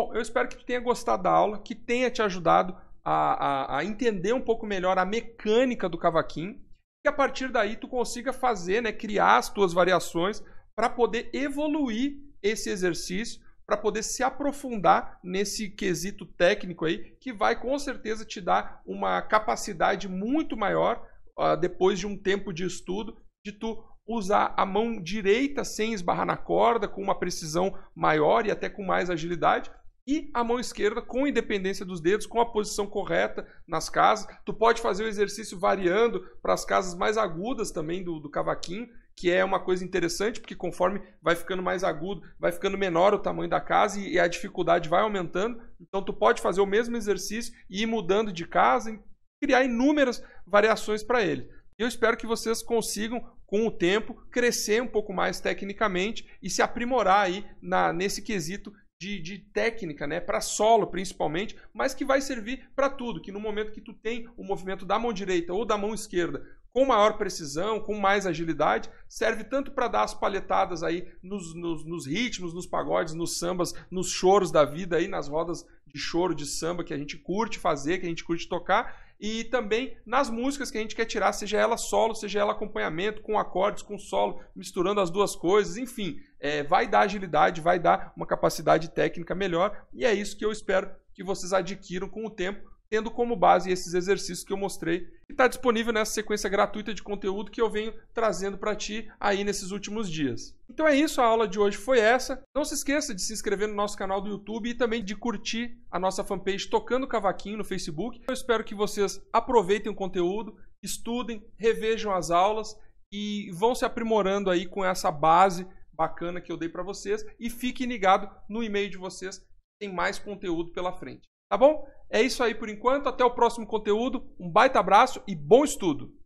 Bom, eu espero que tu tenha gostado da aula, que tenha te ajudado a, a, a entender um pouco melhor a mecânica do cavaquinho e a partir daí tu consiga fazer, né, criar as tuas variações para poder evoluir esse exercício, para poder se aprofundar nesse quesito técnico aí, que vai com certeza te dar uma capacidade muito maior uh, depois de um tempo de estudo, de tu usar a mão direita sem esbarrar na corda, com uma precisão maior e até com mais agilidade, e a mão esquerda com independência dos dedos, com a posição correta nas casas. Tu pode fazer o exercício variando para as casas mais agudas também do, do cavaquinho, que é uma coisa interessante, porque conforme vai ficando mais agudo, vai ficando menor o tamanho da casa e, e a dificuldade vai aumentando. Então tu pode fazer o mesmo exercício e ir mudando de casa e criar inúmeras variações para ele. Eu espero que vocês consigam, com o tempo, crescer um pouco mais tecnicamente e se aprimorar aí na, nesse quesito de, de técnica, né, para solo principalmente, mas que vai servir para tudo, que no momento que tu tem o movimento da mão direita ou da mão esquerda com maior precisão, com mais agilidade, serve tanto para dar as palhetadas aí nos, nos, nos, ritmos, nos pagodes, nos sambas, nos choros da vida aí, nas rodas de choro, de samba que a gente curte fazer, que a gente curte tocar, e também nas músicas que a gente quer tirar, seja ela solo, seja ela acompanhamento, com acordes, com solo, misturando as duas coisas, enfim, é, vai dar agilidade, vai dar uma capacidade técnica melhor, e é isso que eu espero que vocês adquiram com o tempo, tendo como base esses exercícios que eu mostrei, que está disponível nessa sequência gratuita de conteúdo que eu venho trazendo para ti aí nesses últimos dias. Então é isso, a aula de hoje foi essa. Não se esqueça de se inscrever no nosso canal do YouTube e também de curtir a nossa fanpage Tocando Cavaquinho no Facebook. Eu espero que vocês aproveitem o conteúdo, estudem, revejam as aulas e vão se aprimorando aí com essa base bacana que eu dei para vocês e fiquem ligados no e-mail de vocês, tem mais conteúdo pela frente. Tá bom? É isso aí por enquanto. Até o próximo conteúdo. Um baita abraço e bom estudo!